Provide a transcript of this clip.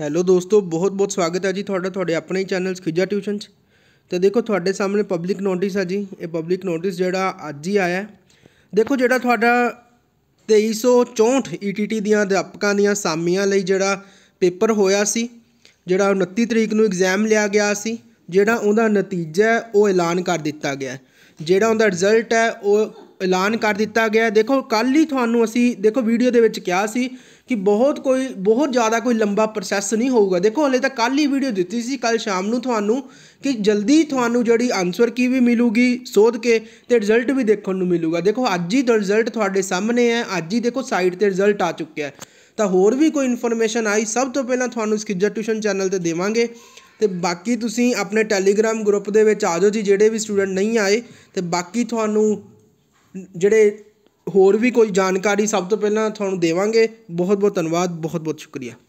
hello ਦੋਸਤੋ ਬਹੁਤ ਬਹੁਤ ਸਵਾਗਤ ਹੈ ਜੀ ਤੁਹਾਡਾ ਤੁਹਾਡੇ ਆਪਣੇ ਹੀ ਚੈਨਲ ਖਿਜਾ ਟਿਊਸ਼ਨ 'ਚ ਤੇ ਦੇਖੋ ਤੁਹਾਡੇ ਸਾਹਮਣੇ ਪਬਲਿਕ ਨੋਟਿਸ ਹੈ ਜੀ ਇਹ ਪਬਲਿਕ ਨੋਟਿਸ ਜਿਹੜਾ ਅੱਜ ਹੀ ਆਇਆ ਦੇਖੋ ਜਿਹੜਾ ਤੁਹਾਡਾ 2364 ETT ਦੀਆਂ ਅਧਿਆਪਕਾਂ ਦੀਆਂ ਸਾਮੀਆਂ ਲਈ ਜਿਹੜਾ ਪੇਪਰ ਹੋਇਆ ਸੀ ਜਿਹੜਾ 29 ਤਰੀਕ ਨੂੰ ਐਗਜ਼ਾਮ ਲਿਆ ਗਿਆ ਸੀ ਜਿਹੜਾ ਉਹਦਾ ਨਤੀਜਾ ਉਹ ਐਲਾਨ ਕਰ ਦਿੱਤਾ ਗਿਆ ਜਿਹੜਾ ਉਹਦਾ ਰਿਜ਼ਲਟ ਹੈ ਉਹ ਐਲਾਨ ਕਰ ਦਿੱਤਾ ਗਿਆ ਦੇਖੋ ਕੱਲ ਹੀ ਤੁਹਾਨੂੰ ਅਸੀਂ ਦੇਖੋ ਵੀਡੀਓ ਦੇ ਵਿੱਚ ਕਿਹਾ ਸੀ ਕਿ ਬਹੁਤ ਕੋਈ ਬਹੁਤ ਜ਼ਿਆਦਾ ਕੋਈ ਲੰਬਾ ਪ੍ਰੋਸੈਸ ਨਹੀਂ ਹੋਊਗਾ ਦੇਖੋ ਹਲੇ ਤਾਂ ਕੱਲ ਹੀ ਵੀਡੀਓ ਦਿੱਤੀ ਸੀ ਕੱਲ ਸ਼ਾਮ ਨੂੰ ਤੁਹਾਨੂੰ ਕਿ ਜਲਦੀ ਤੁਹਾਨੂੰ ਜਿਹੜੀ ਆਨਸਰ ਕੀ ਵੀ ਮਿਲੂਗੀ ਸੋਧ ਕੇ ਤੇ ਰਿਜ਼ਲਟ ਵੀ ਦੇਖਣ ਨੂੰ ਮਿਲੂਗਾ ਦੇਖੋ ਅੱਜ ਹੀ ਰਿਜ਼ਲਟ ਤੁਹਾਡੇ ਸਾਹਮਣੇ ਹੈ ਅੱਜ ਹੀ ਦੇਖੋ ਸਾਈਟ ਤੇ ਰਿਜ਼ਲਟ ਆ ਚੁੱਕਿਆ ਹੈ ਤਾਂ ਹੋਰ ਵੀ ਕੋਈ ਇਨਫੋਰਮੇਸ਼ਨ ਆਈ ਸਭ ਤੋਂ ਪਹਿਲਾਂ ਤੁਹਾਨੂੰ ਸਕਿਜਰ ਟਿਊਸ਼ਨ ਚੈਨਲ ਤੇ ਦੇਵਾਂਗੇ ਤੇ ਬਾਕੀ ਤੁਸੀਂ ਆਪਣੇ ਟੈਲੀਗ੍ਰਾਮ ਗਰੁੱਪ ਦੇ ਵਿੱਚ ਆ ਜਾਓ ਜੀ ਜਿਹੜੇ ਵੀ ਸਟੂਡੈਂਟ ਨਹੀਂ ਆਏ ਤੇ ਬਾਕੀ ਤੁਹਾਨੂੰ ਜਿਹੜੇ ਹੋਰ ਵੀ ਕੋਈ ਜਾਣਕਾਰੀ ਸਭ ਤੋਂ ਪਹਿਲਾਂ ਤੁਹਾਨੂੰ ਦੇਵਾਂਗੇ ਬਹੁਤ ਬਹੁਤ ਧੰਨਵਾਦ ਬਹੁਤ ਬਹੁਤ ਸ਼ੁਕਰੀਆ